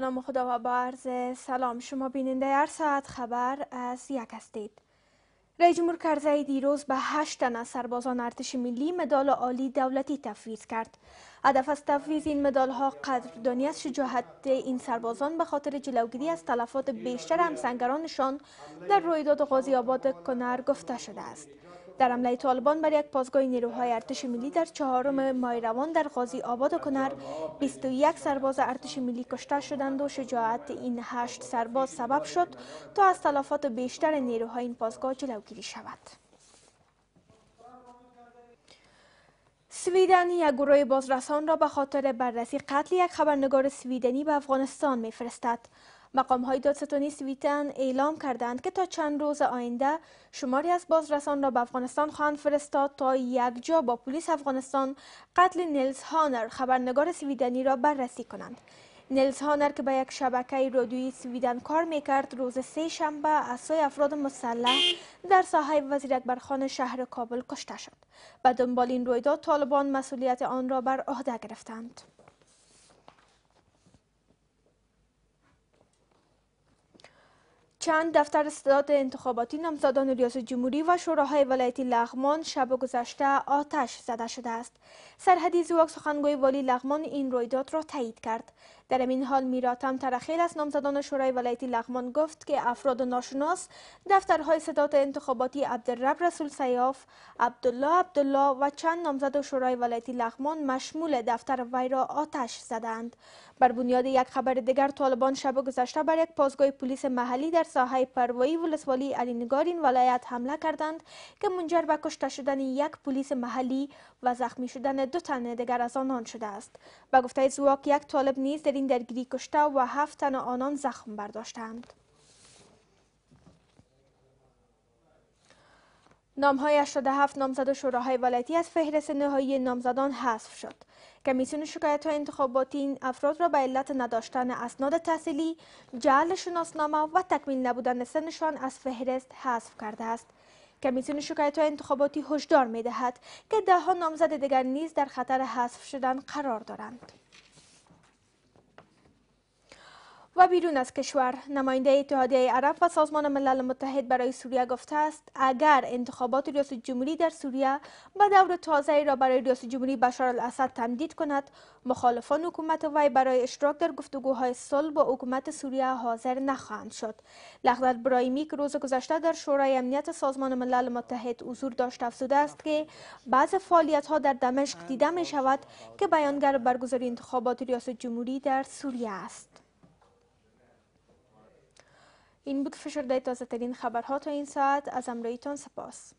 نام خدا و با سلام شما بیننده هر ساعت خبر از یک هستید رئیس جمهور کرزی دیروز به هشت تن از سربازان ارتش ملی مدال عالی دولتی تفویض کرد هدف از تفویض این مدال ها قدردانی از شجاعت این سربازان به خاطر جلوگیری از تلفات بیشتر همسنگرانشان در رویداد غازی آباد کنر گفته شده است در حمله طالبان بر یک پاسگاه نیروهای ارتش ملی در چهارم روان در غازی آباد و کنر 21 سرباز ارتش ملی کشته شدند و شجاعت این هشت سرباز سبب شد تا از تلافات بیشتر نیروهای این پاسگاه جلوگیری شود. سویدن یک گروه بازرسان را به خاطر بررسی قتل یک خبرنگار سویدنی به افغانستان میفرستد. مقام های دادستانی سویتن اعلام کردند که تا چند روز آینده شماری از بازرسان را به افغانستان خواهند فرستاد تا یکجا با پلیس افغانستان قتل نیلز هانر خبرنگار سویدنی را بررسی کنند نیلز هانر که به یک شبکه رادیویی سویدن کار میکرد روز سه شنبه از سوی افراد مسلح در ساحه وزیر اکبرخان شهر کابل کشته شد. به دنبال این رویداد طالبان مسئولیت آن را بر عهده گرفتند. چند دفتر استعداد انتخاباتی نامزدان ریاست جمهوری و شوراهای ولایتی لغمان شب گذشته آتش زده شده است. سرحدی زواک سخنگوی والی لغمان این رویداد را تایید کرد. در این حال میراتم ترخیل از نامزدان شورای ولایتی لغمان گفت که افراد ناشناس دفترهای صدات انتخاباتی عبدالرب رسول سیاف، عبدالله عبدالله و چند نامزد شورای ولایتی لغمان مشمول دفتر وی را آتش زدند. بر بنیاد یک خبر دیگر طالبان شب گذشته بر یک پاسگاه پلیس محلی در ساحه پروایی ولسوالی این ولایت حمله کردند که منجر به کشته شدن یک پلیس محلی و زخمی شدن دو تن دیگر از آنان شده است. با گفته زواک یک طالب نیز در در درگیری کشته و هفت تن آنان زخم برداشتند. نامهای 87 نامزد و شوراهای ولایتی از فهرست نهایی نامزدان حذف شد. کمیسیون شکایت های انتخاباتی این افراد را به علت نداشتن اسناد تحصیلی، جعل شناسنامه و تکمیل نبودن سنشان از فهرست حذف کرده است. کمیسیون شکایت های انتخاباتی هشدار می دهد که ها نامزد دیگر نیز در خطر حذف شدن قرار دارند. و بیرون از کشور نماینده اتحادیه عرب و سازمان ملل متحد برای سوریه گفته است اگر انتخابات ریاست جمهوری در سوریه با دور تازه را برای ریاست جمهوری بشار الاسد تمدید کند مخالفان حکومت وی برای اشتراک در گفتگوهای صلح با حکومت سوریه حاضر نخواهند شد لغدت برایمی که روز گذشته در شورای امنیت سازمان ملل متحد حضور داشت افزوده است که بعض فعالیت ها در دمشق دیده می شود که بیانگر برگزاری انتخابات ریاست جمهوری در سوریه است این بود فشرده تازه ترین خبرها تا این ساعت از امرویتون سپاس